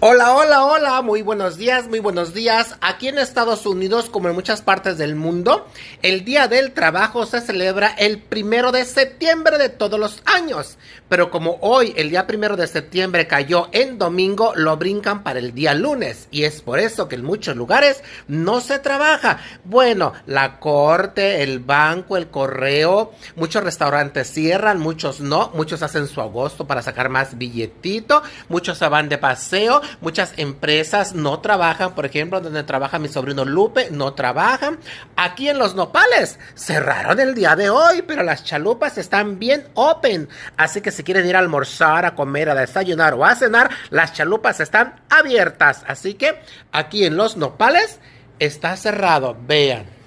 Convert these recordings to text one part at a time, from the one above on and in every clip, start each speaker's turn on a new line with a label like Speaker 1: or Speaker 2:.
Speaker 1: Hola, hola, hola, muy buenos días, muy buenos días. Aquí en Estados Unidos, como en muchas partes del mundo, el Día del Trabajo se celebra el primero de septiembre de todos los años. Pero como hoy, el día primero de septiembre cayó en domingo, lo brincan para el día lunes. Y es por eso que en muchos lugares no se trabaja. Bueno, la corte, el banco, el correo, muchos restaurantes cierran, muchos no, muchos hacen su agosto para sacar más billetito, muchos se van de paseo muchas empresas no trabajan, por ejemplo, donde trabaja mi sobrino Lupe, no trabajan. Aquí en Los Nopales cerraron el día de hoy, pero las chalupas están bien open. Así que si quieren ir a almorzar, a comer, a desayunar o a cenar, las chalupas están abiertas. Así que aquí en Los Nopales está cerrado, vean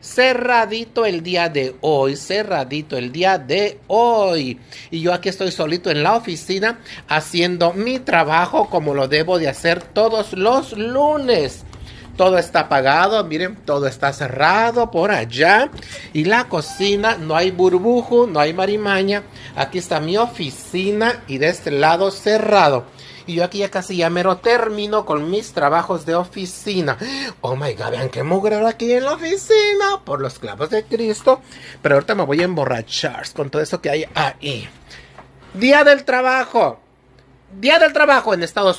Speaker 1: cerradito el día de hoy, cerradito el día de hoy. Y yo aquí estoy solito en la oficina haciendo mi trabajo como lo debo de hacer todos los lunes. Todo está apagado, miren, todo está cerrado por allá. Y la cocina, no hay burbujo, no hay marimaña. Aquí está mi oficina y de este lado cerrado. Y yo aquí ya casi ya mero termino con mis trabajos de oficina. Oh my god, vean qué mugre aquí en la oficina. Por los clavos de Cristo. Pero ahorita me voy a emborrachar con todo eso que hay ahí. Día del trabajo. Día del trabajo en Estados Unidos.